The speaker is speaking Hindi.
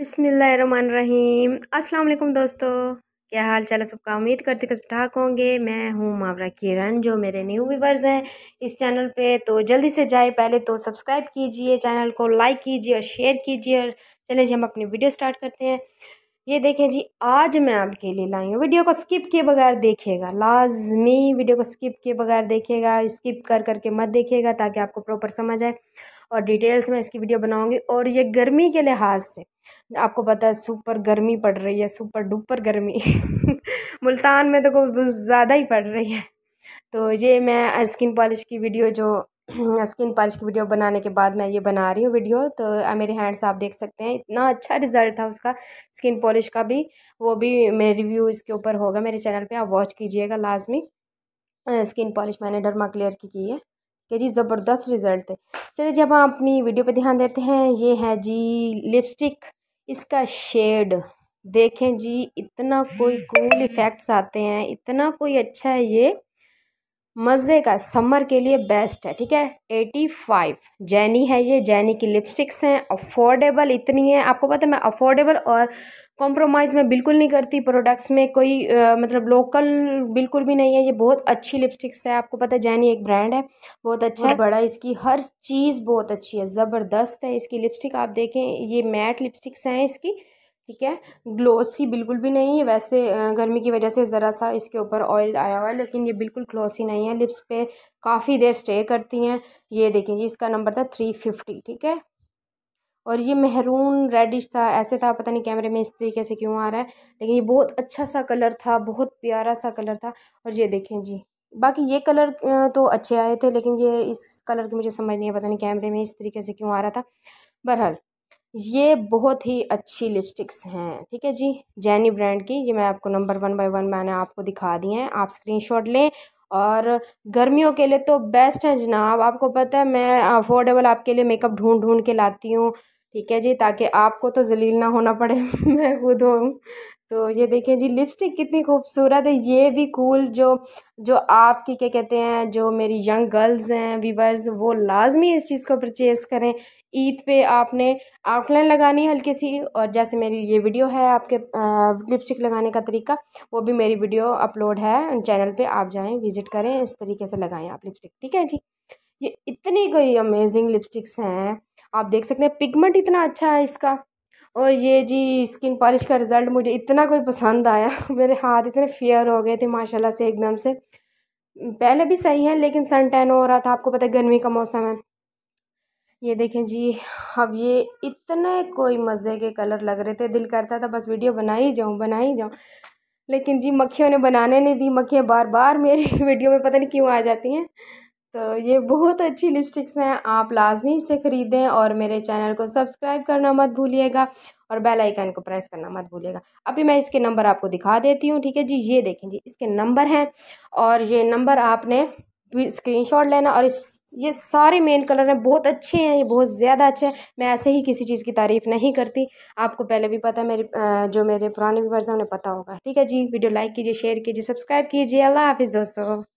बसमीम अल्लाम दोस्तों क्या हाल चाल है सबका उम्मीद करती कुछ ठाक होंगे मैं हूँ मावरा किरण जो मेरे न्यू व्यूवर्स हैं इस चैनल पे तो जल्दी से जाए पहले तो सब्सक्राइब कीजिए चैनल को लाइक कीजिए और शेयर कीजिए और चले जी हम अपनी वीडियो स्टार्ट करते हैं ये देखें जी आज मैं आपके लिए लाई हूँ वीडियो को स्किप किए बगैर देखिएगा लाजमी वीडियो को स्किप किए बगैर देखिएगा स्किप कर करके मत देखिएगा ताकि आपको प्रॉपर समझ आए और डिटेल्स में इसकी वीडियो बनाऊँगी और ये गर्मी के लिहाज से आपको पता है सुपर गर्मी पड़ रही है सुपर डुपर गर्मी मुल्तान में तो ज़्यादा ही पड़ रही है तो ये मैं स्किन पॉलिश की वीडियो जो स्किन पॉलिश की वीडियो बनाने के बाद मैं ये बना रही हूँ वीडियो तो मेरे हैंड्स आप देख सकते हैं इतना अच्छा रिजल्ट था उसका स्किन पॉलिश का भी वो भी मेरे रिव्यू इसके ऊपर होगा मेरे चैनल पे आप वॉच कीजिएगा लाजमी स्किन पॉलिश मैंने डरमा क्लियर की की है क्या जी ज़बरदस्त रिज़ल्ट है चलिए जब हम अपनी वीडियो पर ध्यान देते हैं ये है जी लिपस्टिक इसका शेड देखें जी इतना कोई कूल इफ़ेक्ट्स आते हैं इतना कोई अच्छा है ये मज़े का समर के लिए बेस्ट है ठीक है एटी फाइव जैनी है ये जैनी की लिपस्टिक्स हैं अफोर्डेबल इतनी है आपको पता है मैं अफोर्डेबल और कॉम्प्रोमाइज़ में बिल्कुल नहीं करती प्रोडक्ट्स में कोई आ, मतलब लोकल बिल्कुल भी नहीं है ये बहुत अच्छी लिपस्टिक्स है आपको पता है जैनी एक ब्रांड है बहुत अच्छा है बड़ा इसकी हर चीज़ बहुत अच्छी है ज़बरदस्त है इसकी लिपस्टिक आप देखें ये मैट लिपस्टिक्स हैं इसकी ठीक है ग्लोसी बिल्कुल भी नहीं है वैसे गर्मी की वजह से ज़रा सा इसके ऊपर ऑयल आया हुआ है लेकिन ये बिल्कुल ग्लोसी नहीं है लिप्स पे काफ़ी देर स्टे करती हैं ये देखेंगे इसका नंबर था थ्री फिफ्टी ठीक है और ये मेहरून रेडिश था ऐसे था पता नहीं कैमरे में इस तरीके से क्यों आ रहा है लेकिन ये बहुत अच्छा सा कलर था बहुत प्यारा सा कलर था और ये देखें जी बाकी ये कलर तो अच्छे आए थे लेकिन ये इस कलर की मुझे समझ नहीं है पता नहीं कैमरे में इस तरीके से क्यों आ रहा था बहरहाल ये बहुत ही अच्छी लिपस्टिक्स हैं ठीक है जी जैनी ब्रांड की ये मैं आपको नंबर वन बाय वन मैंने आपको दिखा दी हैं आप स्क्रीनशॉट लें और गर्मियों के लिए तो बेस्ट है जनाब आपको पता है मैं अफोर्डेबल आपके लिए मेकअप ढूंढ ढूंढ के लाती हूँ ठीक है जी ताकि आपको तो जलील ना होना पड़े मैं खुद हूँ तो ये देखें जी लिपस्टिक कितनी खूबसूरत है ये भी कूल जो जो आपकी क्या कहते हैं जो मेरी यंग गर्ल्स हैं वीवर्स वो लाजमी इस चीज़ को परचेज़ करें ईद पे आपने आउटलाइन लगानी है हल्की सी और जैसे मेरी ये वीडियो है आपके लिपस्टिक लगाने का तरीका वो भी मेरी वीडियो अपलोड है चैनल पे आप जाएं विज़िट करें इस तरीके से लगाएं आप लिपस्टिक ठीक है जी ये इतनी कोई अमेजिंग लिपस्टिक्स हैं आप देख सकते हैं पिगमेंट इतना अच्छा है इसका और ये जी स्किन पॉलिश का रिज़ल्ट मुझे इतना कोई पसंद आया मेरे हाथ इतने फेयर हो गए थे माशाल्लाह से एकदम से पहले भी सही है लेकिन सन टैन हो रहा था आपको पता है गर्मी का मौसम है ये देखें जी अब ये इतने कोई मज़े के कलर लग रहे थे दिल करता था बस वीडियो बना ही जाऊँ बना ही जाऊँ लेकिन जी मक्खियों ने बनाने नहीं दी मक्खियाँ बार बार मेरी वीडियो में पता नहीं क्यों आ जाती हैं तो ये बहुत अच्छी लिपस्टिक्स हैं आप लाजमी इसे ख़रीदें और मेरे चैनल को सब्सक्राइब करना मत भूलिएगा और बेल आइकन को प्रेस करना मत भूलिएगा अभी मैं इसके नंबर आपको दिखा देती हूँ ठीक है जी ये देखें जी इसके नंबर हैं और ये नंबर आपने स्क्रीनशॉट लेना और इस ये सारे मेन कलर हैं बहुत अच्छे हैं ये बहुत ज़्यादा अच्छे हैं मैं ऐसे ही किसी चीज़ की तारीफ़ नहीं करती आपको पहले भी पता है मेरे जो मेरे पुराने व्यूवर्स हैं उन्हें पता होगा ठीक है जी वीडियो लाइक कीजिए शेयर कीजिए सब्सक्राइब कीजिए अल्लाह हाफिज़ दोस्तों